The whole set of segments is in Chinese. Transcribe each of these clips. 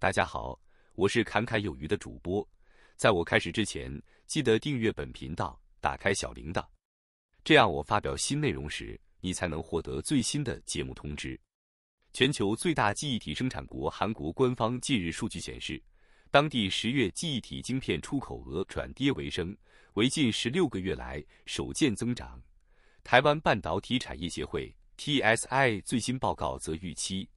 大家好，我是侃侃有余的主播。在我开始之前，记得订阅本频道，打开小铃铛，这样我发表新内容时，你才能获得最新的节目通知。全球最大记忆体生产国韩国官方近日数据显示，当地十月记忆体晶片出口额转跌为升，为近十六个月来首见增长。台湾半导体产业协会 （TSI） 最新报告则预期。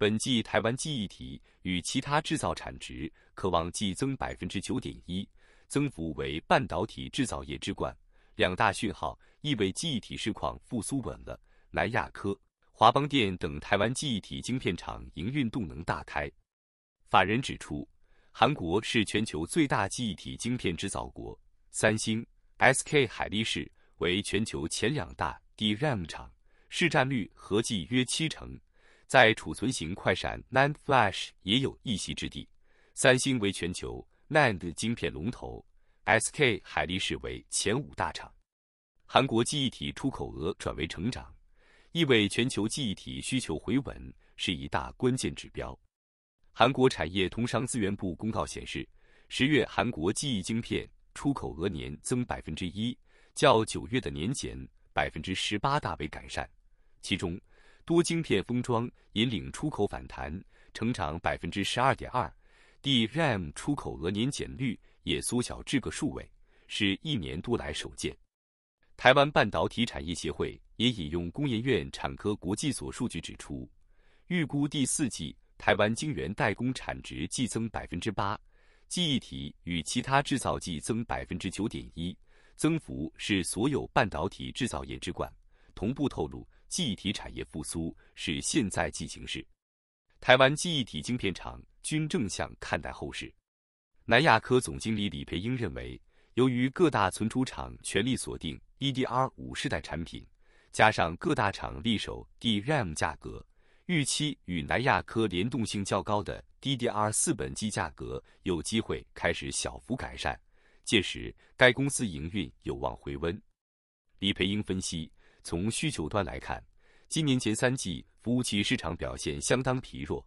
本季台湾记忆体与其他制造产值，可望季增百分之九点一，增幅为半导体制造业之冠。两大讯号意味记忆体市况复苏稳了。南亚科、华邦电等台湾记忆体晶片厂营运动能大开。法人指出，韩国是全球最大记忆体晶片制造国，三星、SK 海力士为全球前两大 DRAM 厂，市占率合计约七成。在储存型快闪 NAND Flash 也有一席之地。三星为全球 NAND 芯片龙头，SK 海力士为前五大厂。韩国记忆体出口额转为成长，意味全球记忆体需求回稳，是一大关键指标。韩国产业通商资源部公告显示，十月韩国记忆晶片出口额年增百分之一，较九月的年减百分之十八大为改善，其中。多晶片封装引领出口反弹，成长百分之十二点二，DRAM 出口额年减率也缩小至个数位，是一年多来首见。台湾半导体产业协会也引用工研院产科国际所数据指出，预估第四季台湾晶圆代工产值季增百分之八，记忆体与其他制造季增百分之九点一，增幅是所有半导体制造业之冠。同步透露。记忆体产业复苏是现在进行时，台湾记忆体晶片厂均正向看待后市。南亚科总经理李培英认为，由于各大存储厂全力锁定 DDR 五世代产品，加上各大厂力守 DRAM 价格，预期与南亚科联动性较高的 DDR 四本机价格有机会开始小幅改善，届时该公司营运有望回温。李培英分析，从需求端来看。今年前三季服务器市场表现相当疲弱，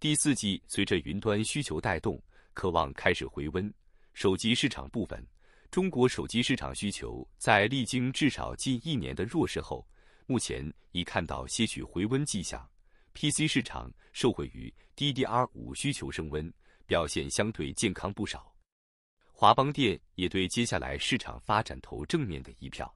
第四季随着云端需求带动，渴望开始回温。手机市场部分，中国手机市场需求在历经至少近一年的弱势后，目前已看到些许回温迹象。PC 市场受惠于 DDR5 需求升温，表现相对健康不少。华邦电也对接下来市场发展投正面的一票。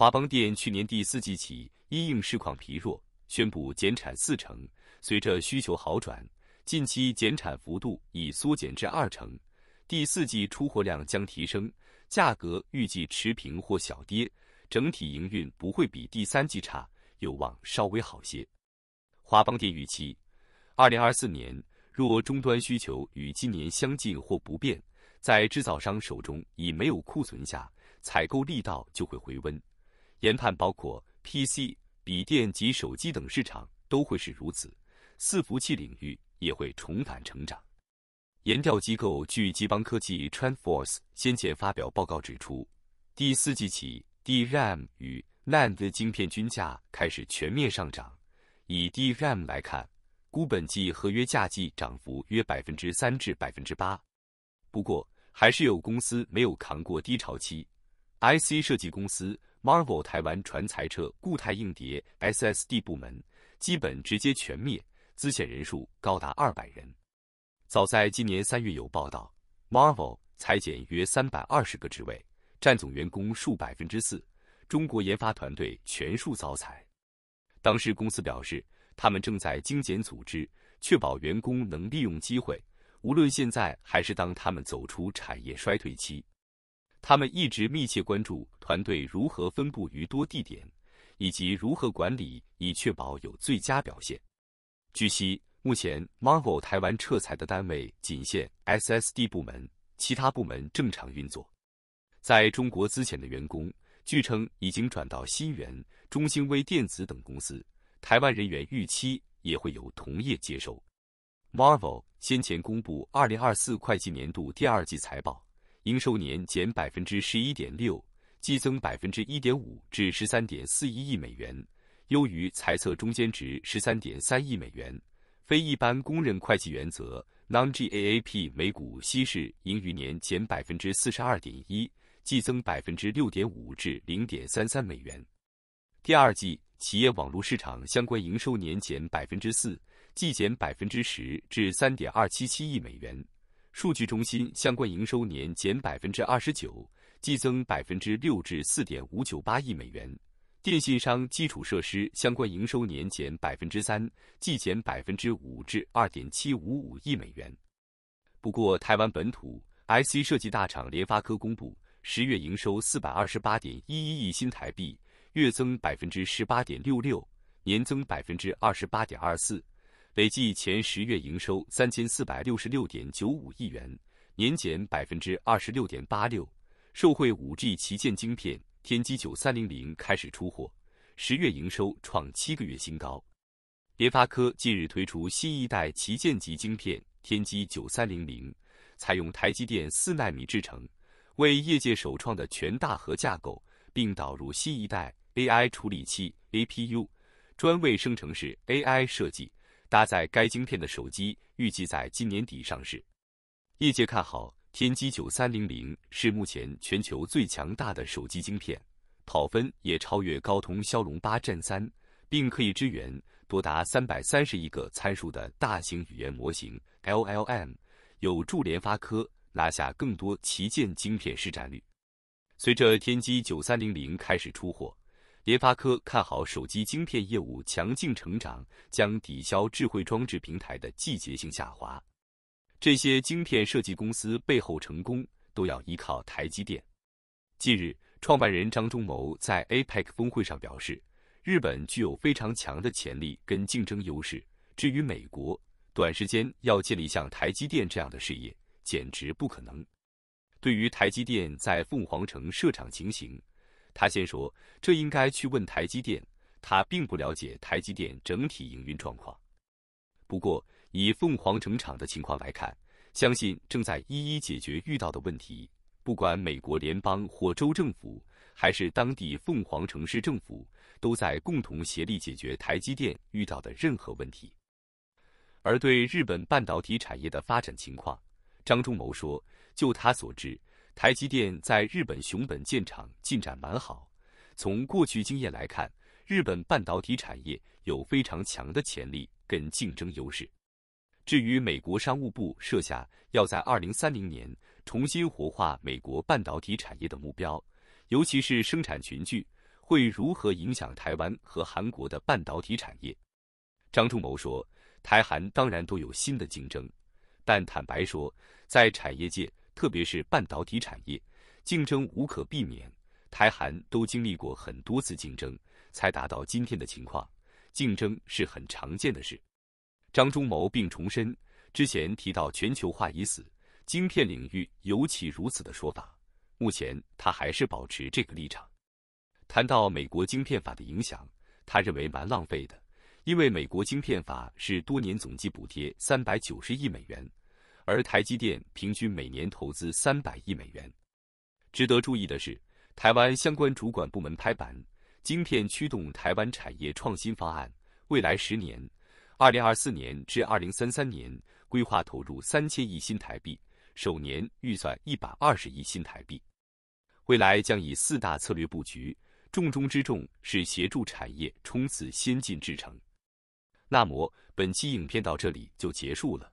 华邦电去年第四季起因应市况疲弱，宣布减产四成。随着需求好转，近期减产幅度已缩减至二成。第四季出货量将提升，价格预计持平或小跌，整体营运不会比第三季差，有望稍微好些。华邦电预期，二零二四年若终端需求与今年相近或不变，在制造商手中已没有库存下，采购力道就会回温。研判包括 PC、笔电及手机等市场都会是如此，伺服器领域也会重返成长。研调机构据机邦科技 t r e n d f o r c e 先前发表报告指出，第四季起 DRAM 与 NAND 晶片均价开始全面上涨。以 DRAM 来看，估本季合约价季涨幅约百分之三至百分之八。不过，还是有公司没有扛过低潮期，IC 设计公司。m a r v e l 台湾传裁撤固态硬碟 SSD 部门，基本直接全灭，资遣人数高达二百人。早在今年三月有报道，Marvell 裁减约三百二十个职位，占总员工数百分之四，中国研发团队全数遭裁。当时公司表示，他们正在精简组织，确保员工能利用机会，无论现在还是当他们走出产业衰退期。他们一直密切关注团队如何分布于多地点，以及如何管理，以确保有最佳表现。据悉，目前 Marvel 台湾撤裁的单位仅限 SSD 部门，其他部门正常运作。在中国资遣的员工，据称已经转到新源、中兴微电子等公司。台湾人员预期也会由同业接收。Marvel 先前公布2024会计年度第二季财报。应收年减百分之十一点六，激增百分之一点五至十三点四一亿美元，优于财测中间值十三点三亿美元。非一般公认会计原则 （Non-GAAP） 每股稀释盈余年减百分之四十二点一，季增百分之六点五至零点三三美元。第二季企业网络市场相关营收年减百分之四，季减百分之十至三点二七七亿美元。数据中心相关营收年减百分之二十九，季增百分之六至四点五九八亿美元；电信商基础设施相关营收年减百分之三，季减百分之五至二点七五五亿美元。不过，台湾本土 IC 设计大厂联发科公布，十月营收四百二十八点一一亿新台币，月增百分之十八点六六，年增百分之二十八点二四。累计前十月营收三千四百六十六点九五亿元，年减百分之二十六点八六。受惠五 G 旗舰晶片天玑九三零零开始出货，十月营收创七个月新高。联发科近日推出新一代旗舰级晶片天玑九三零零，采用台积电四纳米制程，为业界首创的全大核架构，并导入新一代 AI 处理器 APU，专为生成式 AI 设计。搭载该晶片的手机预计在今年底上市。业界看好天玑9300是目前全球最强大的手机晶片，跑分也超越高通骁龙8 Gen 3，并可以支援多达三百三十亿个参数的大型语言模型 LLM，有助联发科拿下更多旗舰晶片市占率。随着天玑9300开始出货。联发科看好手机晶片业务强劲成长，将抵消智慧装置平台的季节性下滑。这些晶片设计公司背后成功，都要依靠台积电。近日，创办人张忠谋在 APEC 峰会上表示，日本具有非常强的潜力跟竞争优势。至于美国，短时间要建立像台积电这样的事业，简直不可能。对于台积电在凤凰城设厂情形，他先说，这应该去问台积电，他并不了解台积电整体营运状况。不过，以凤凰城厂的情况来看，相信正在一一解决遇到的问题。不管美国联邦或州政府，还是当地凤凰城市政府，都在共同协力解决台积电遇到的任何问题。而对日本半导体产业的发展情况，张忠谋说，就他所知。台积电在日本熊本建厂进展蛮好。从过去经验来看，日本半导体产业有非常强的潜力跟竞争优势。至于美国商务部设下要在二零三零年重新活化美国半导体产业的目标，尤其是生产群聚，会如何影响台湾和韩国的半导体产业？张忠谋说：“台韩当然都有新的竞争，但坦白说，在产业界。”特别是半导体产业，竞争无可避免。台韩都经历过很多次竞争，才达到今天的情况。竞争是很常见的事。张忠谋并重申之前提到“全球化已死”，晶片领域尤其如此的说法。目前他还是保持这个立场。谈到美国晶片法的影响，他认为蛮浪费的，因为美国晶片法是多年总计补贴三百九十亿美元。而台积电平均每年投资三百亿美元。值得注意的是，台湾相关主管部门拍板晶片驱动台湾产业创新方案，未来十年（二零二四年至二零三三年）规划投入三千亿新台币，首年预算一百二十亿新台币。未来将以四大策略布局，重中之重是协助产业冲刺先进制程。那么，本期影片到这里就结束了。